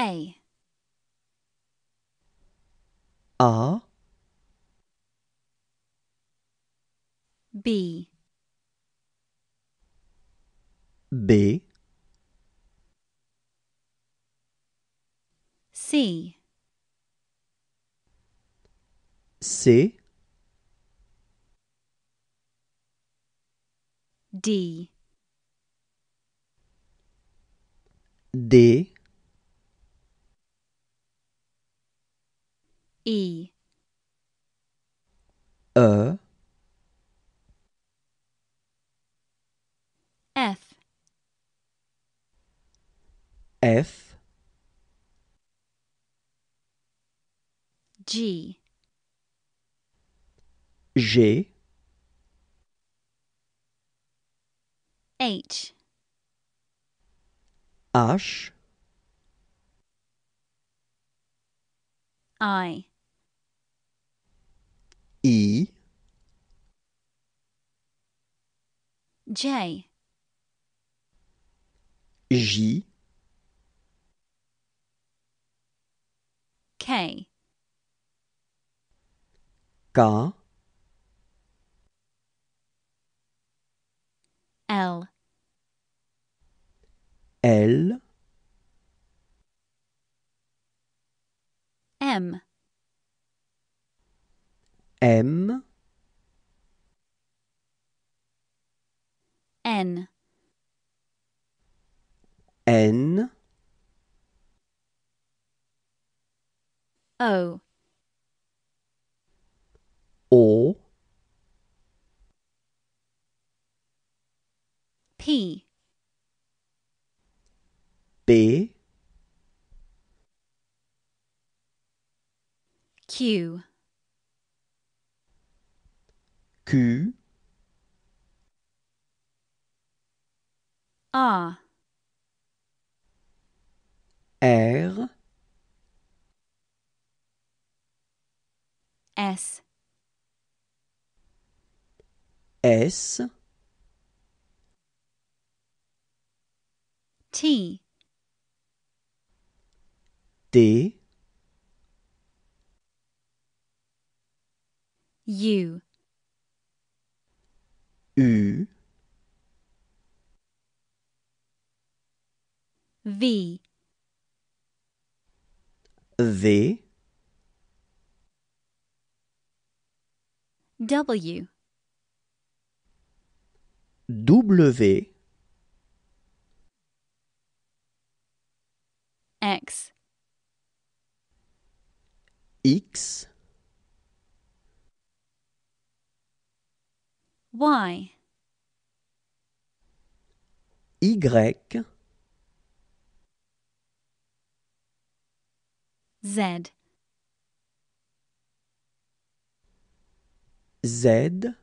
A R B B C C D D e ö f f g g h h I E J J K K L L M M N N O O P B Q a R S S T D U U V V W W X X Why? Y Z Z